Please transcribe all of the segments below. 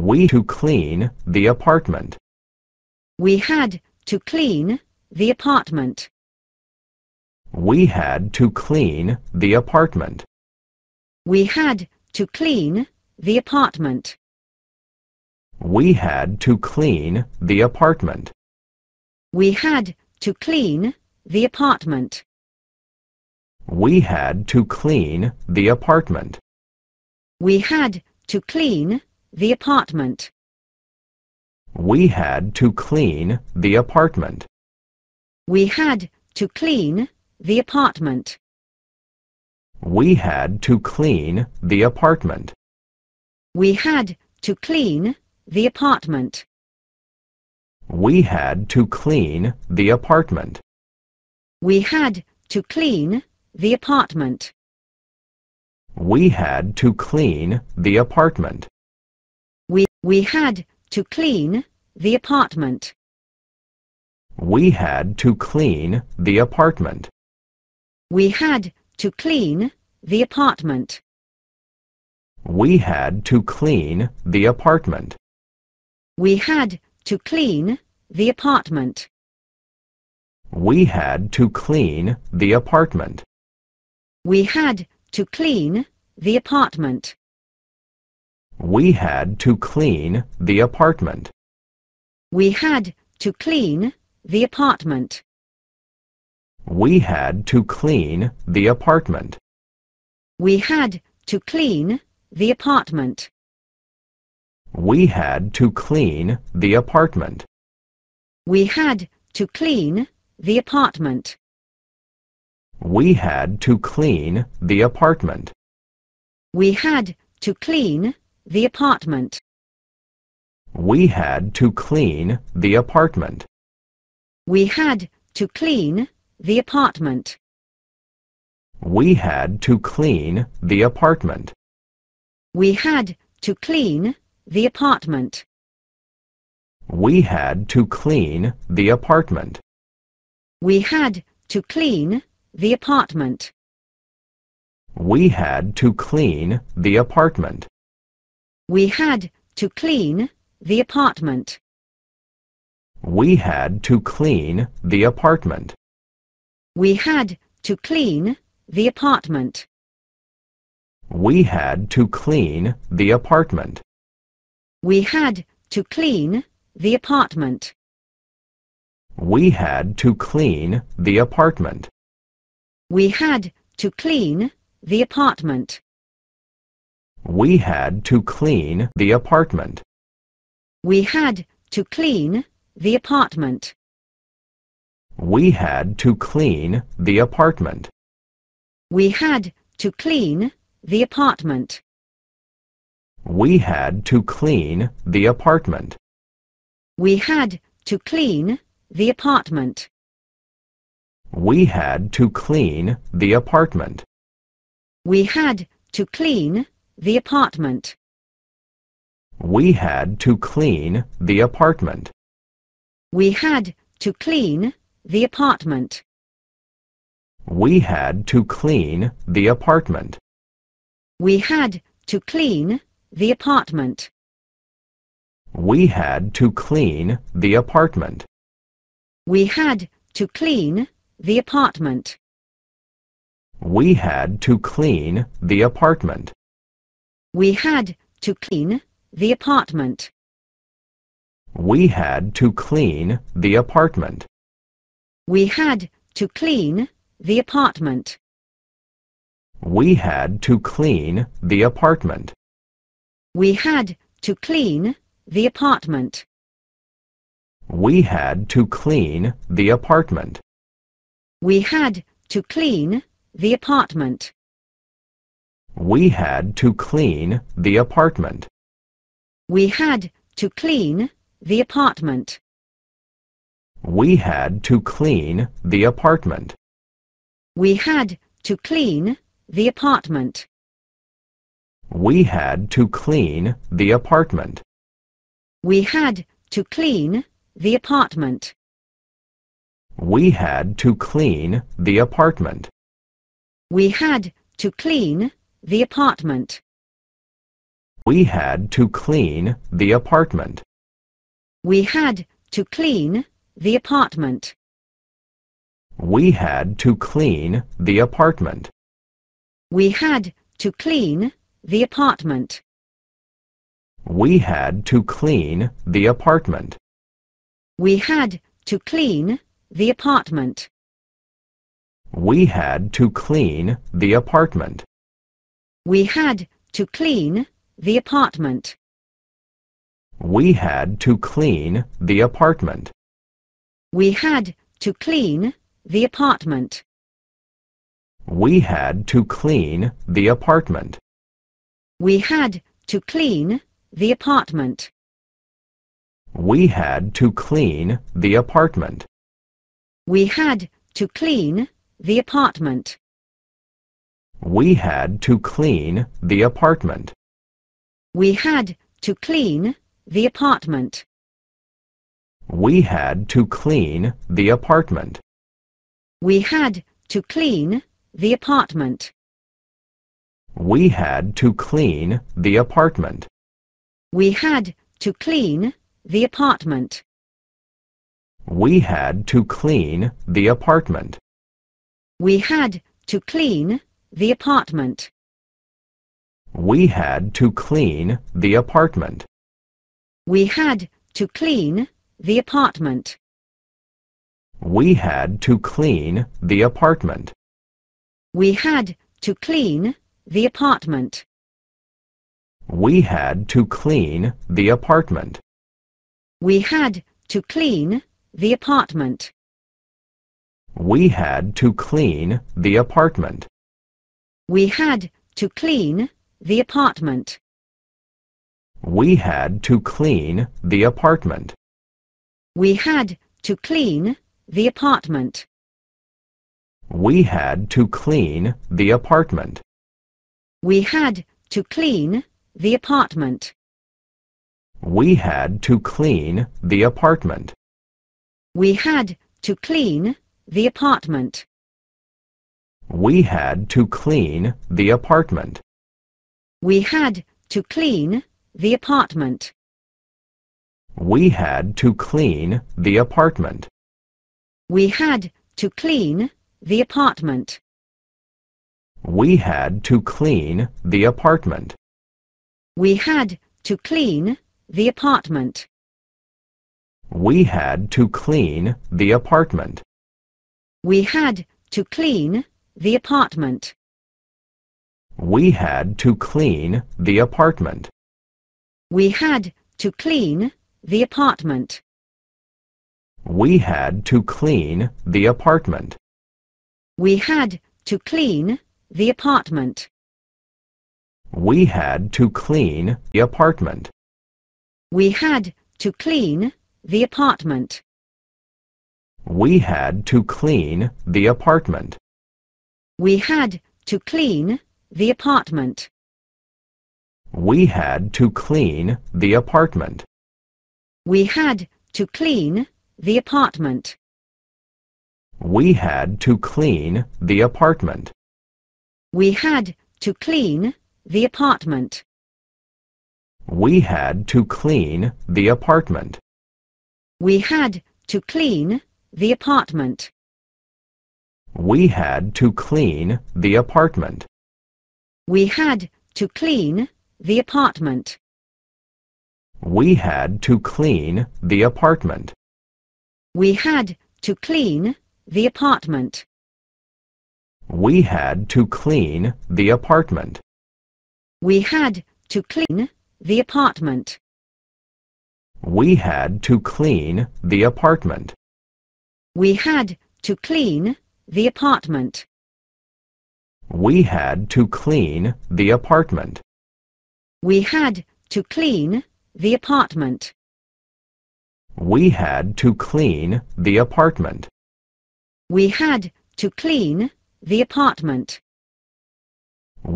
We to clean the apartment. We had to clean the apartment. We had to clean the apartment. We had to clean the apartment. We had to clean the apartment. We had to clean the apartment. We had to clean the apartment. We had to clean the apartment. We had to clean the apartment. We had to clean the apartment. We had to clean the apartment. We had to clean the apartment. We had to clean the apartment. We had to clean the apartment. We had to clean the apartment. We had to clean the apartment. We had to clean the apartment. We had to clean the apartment. We had to clean the apartment. We had to clean the apartment. We had to clean the apartment. We had to clean the apartment. We had to clean the apartment. We had to clean the apartment. We had to clean the apartment. We had to clean the apartment. We had to clean the apartment. We had to clean the apartment. We had to clean the apartment. We had to clean the apartment. We had to clean the apartment. We had to clean the apartment. We had to clean the apartment. We had to clean the apartment. We had to clean the apartment. We had to clean the apartment. We had to clean the apartment. We had to clean the apartment. We had to clean the apartment. We had to clean the apartment. We had to clean the apartment. We had to clean the apartment. We had to clean the apartment. We had to clean the apartment. We had to clean the apartment. We had to clean the apartment. We had to clean the apartment. We had to clean the apartment. We had to clean the apartment. We had to clean the apartment. We had to clean the apartment. We had to clean the apartment. We had to clean the apartment. We had to clean the apartment. We had to clean the apartment. We had to clean the apartment. We had to clean the apartment. We had to clean the apartment. We had to clean the apartment. We had to clean the apartment. We had to clean the apartment. We had to clean the apartment. We had to clean the apartment. We had to clean the apartment. We had to clean the apartment. We had to clean the apartment. We had to clean the apartment. We had to clean the apartment. We had to clean the apartment. We had to clean the apartment. We had to clean the apartment. We had to clean the apartment. We had to clean the apartment. We had to clean the apartment. We had to clean the apartment. We had to clean the apartment. We had to clean the apartment. We had to clean the apartment. We had to clean the apartment. We had to clean the apartment. We had to clean the apartment. We had to clean the apartment. We had to clean the apartment. We had to clean the apartment. We had to clean the apartment. We had to clean the apartment. We had to clean the apartment. We had to clean the apartment. We had to clean the apartment. We had to clean the apartment. We had to clean the apartment. We had to clean the apartment. We had to clean the apartment. We had to clean the apartment. We had to clean the apartment. We had to clean the apartment. We had to clean the apartment. We had to clean the apartment. We had to clean the apartment. We had to clean the apartment. We had to clean the apartment. We had to clean the apartment. We had to clean the apartment. We had to clean the apartment. We had to clean the apartment. We had to clean the apartment. We had to clean the apartment. We had to clean the apartment. We had to clean the apartment. We had to clean the apartment. We had to clean the apartment. We had to clean the apartment. We had to clean the apartment. We had to clean the apartment. We had to clean the apartment. We had to clean the apartment. We had to clean the apartment. We had to clean the apartment. We had to clean the apartment. We had to clean the apartment. We had to clean the apartment. We had to clean the apartment. We had to clean the apartment. We had to clean the apartment. We had to clean the apartment. We had to clean the apartment. We had to clean the apartment. We had to clean the apartment. We had to clean the apartment. We had to clean the apartment. We had to clean the apartment. We had to clean the apartment. We had to clean the apartment. We had to clean the apartment. We had to clean the apartment. We had to clean the apartment. We had to clean the apartment. We had to clean the apartment. We had to clean the apartment. We had to clean the apartment. We had to clean the apartment. We had to clean the apartment. We had to clean the apartment. We had to clean the apartment.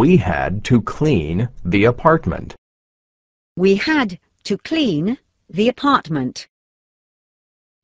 We had to clean the apartment. We had to clean the apartment.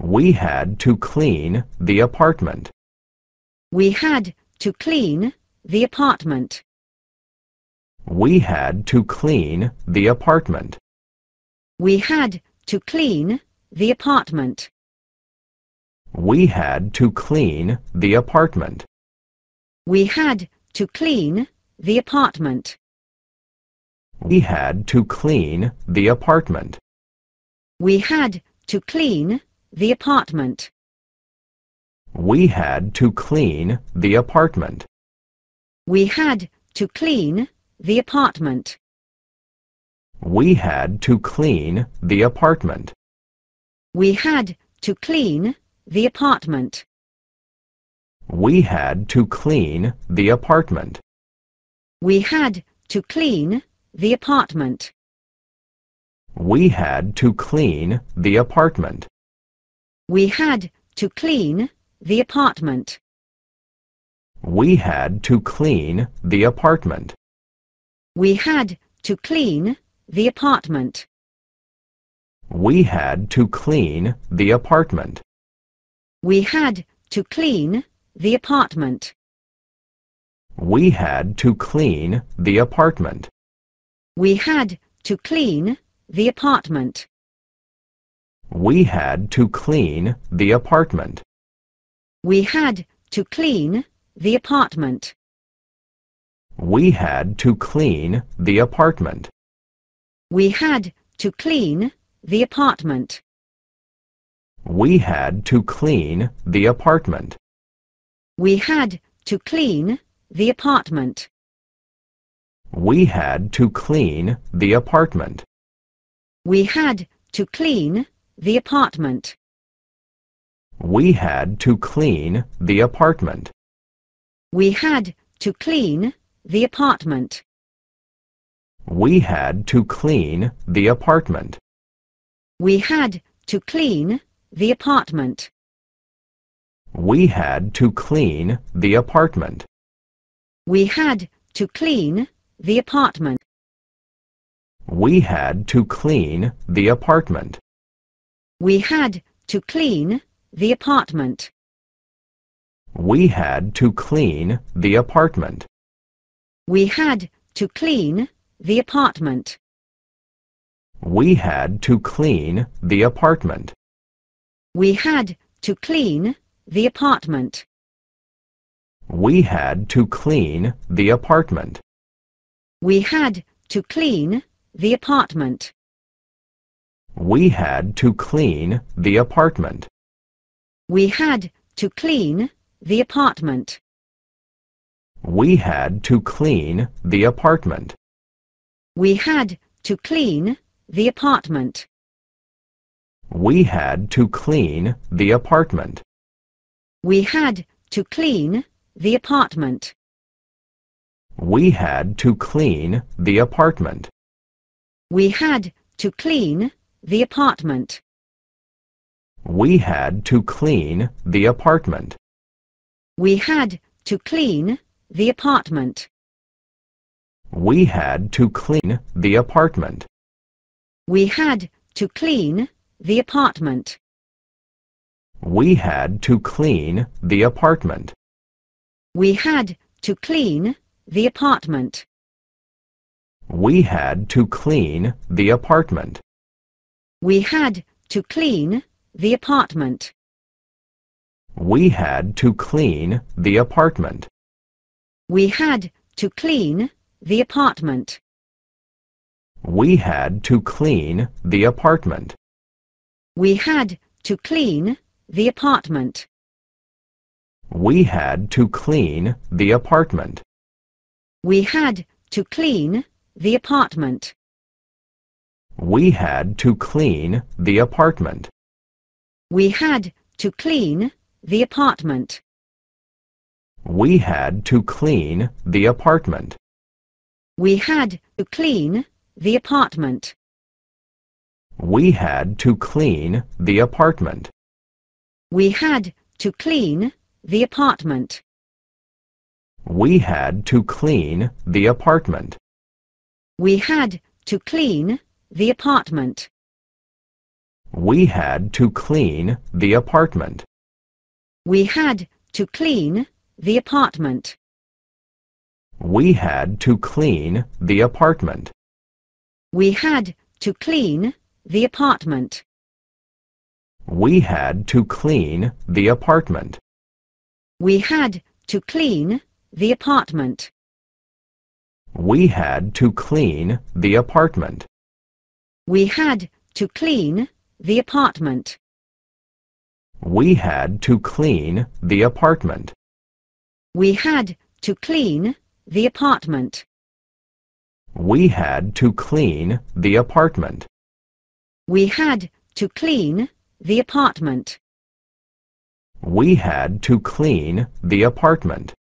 We had to clean the apartment. We had to clean the apartment. We had to clean the apartment. We had to clean the apartment. We had to clean the apartment. We had to clean the apartment. We had to clean the apartment. We had to clean the apartment. We had to clean the apartment. We had to clean the apartment. We had to clean the apartment. We had to clean the apartment. We had to clean the apartment. We had to clean the apartment. We had to clean the apartment. We had to clean the apartment. We had to clean the apartment. We had to clean the apartment. We had to clean the apartment. We had to clean the apartment. We had to clean the apartment. We had to clean the apartment. We had to clean the apartment. We had to clean the apartment. We had to clean the apartment. We had to clean the apartment. We had to clean the apartment. We had to clean the apartment. We had to clean the apartment. We had to clean the apartment. We had to clean the apartment. We had to clean the apartment. We had to clean the apartment. We had to clean the apartment. We had to clean the apartment. We had to clean the apartment. We had to clean the apartment. We had to clean the apartment. We had to clean the apartment. We had to clean the apartment. We had to clean the apartment. We had to clean the apartment. We had to clean the apartment. We had to clean the apartment. We had to clean the apartment. We had to clean the apartment. We had to clean the apartment. We had to clean the apartment. We had to clean the apartment. We had to clean the apartment. We had to clean the apartment. We had to clean the apartment. We had to clean the apartment. We had to clean the apartment. We had to clean the apartment. We had to clean the apartment. We had to clean the apartment. We had to clean the apartment. We had to clean the apartment. We had to clean the apartment. We had to clean the apartment. We had to clean the apartment. We had to clean the apartment. We had to clean the apartment. We had to clean the apartment. We had to clean the apartment. We had to clean the apartment. We had to clean the apartment. We had to clean the apartment. We had to clean the apartment. We had to clean the apartment. We had to clean the apartment. We had to clean the apartment. We had to clean the apartment. We had to clean the apartment. We had to clean the apartment. We had to clean the apartment. We had to clean the apartment. We had to clean the apartment. We had to clean the apartment. We had to clean the apartment. We had to clean the apartment. We had to clean the apartment. We had to clean the apartment. We had to clean the apartment. We had to clean the apartment. We had to clean the apartment.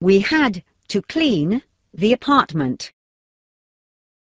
We had to clean the apartment.